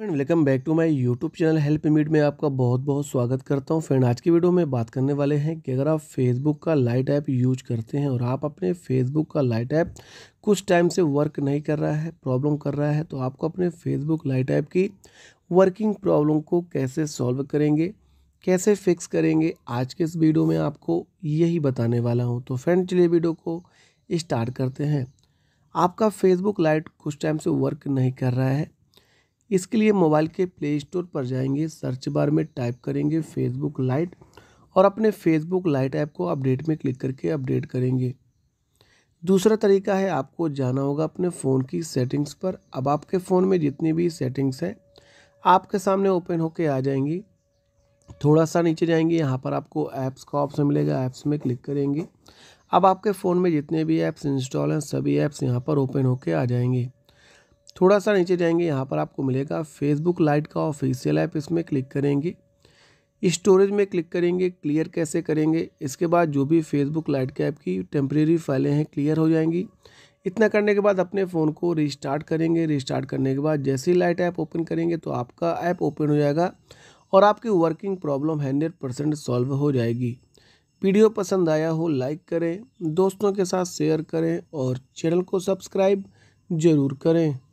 friend welcome back to my YouTube channel help meet में आपका बहुत बहुत स्वागत करता हूं फ्रेंड आज की वीडियो में बात करने वाले हैं कि अगर आप फेसबुक का लाइट ऐप यूज करते हैं और आप अपने फेसबुक का लाइट ऐप कुछ टाइम से वर्क नहीं कर रहा है प्रॉब्लम कर रहा है तो आपको अपने फेसबुक लाइट ऐप की वर्किंग प्रॉब्लम को कैसे सॉल्व करेंगे कैसे फिक्स करेंगे आज के इस वीडियो में आपको यही बताने वाला हूँ तो फ्रेंड चलिए वीडियो को स्टार्ट करते हैं आपका फेसबुक लाइट कुछ टाइम से वर्क नहीं कर रहा है इसके लिए मोबाइल के प्ले स्टोर पर जाएंगे सर्च बार में टाइप करेंगे फेसबुक लाइट और अपने फेसबुक लाइट ऐप को अपडेट में क्लिक करके अपडेट करेंगे दूसरा तरीका है आपको जाना होगा अपने फ़ोन की सेटिंग्स पर अब आपके फ़ोन में जितनी भी सेटिंग्स हैं आपके सामने ओपन होके आ जाएंगी थोड़ा सा नीचे जाएंगे यहाँ पर आपको ऐप्स का ऑप्शन मिलेगा ऐप्स में क्लिक करेंगे अब आपके फ़ोन में जितने भी ऐप्स इंस्टॉल हैं सभी ऐप्स यहाँ पर ओपन होके आ जाएंगे थोड़ा सा नीचे जाएंगे यहाँ पर आपको मिलेगा फेसबुक लाइट का ऑफिशियल ऐप इसमें क्लिक करेंगे स्टोरेज में क्लिक करेंगे क्लियर कैसे करेंगे इसके बाद जो भी फेसबुक लाइट के ऐप की टेम्प्रेरी फाइलें हैं क्लियर हो जाएंगी इतना करने के बाद अपने फ़ोन को रिस्टार्ट करेंगे रिस्टार्ट करने के बाद जैसे ही लाइट ऐप ओपन करेंगे तो आपका ऐप ओपन हो जाएगा और आपकी working problem hundred percent solve हो जाएगी वीडियो पसंद आया हो लाइक करें दोस्तों के साथ शेयर करें और चैनल को सब्सक्राइब ज़रूर करें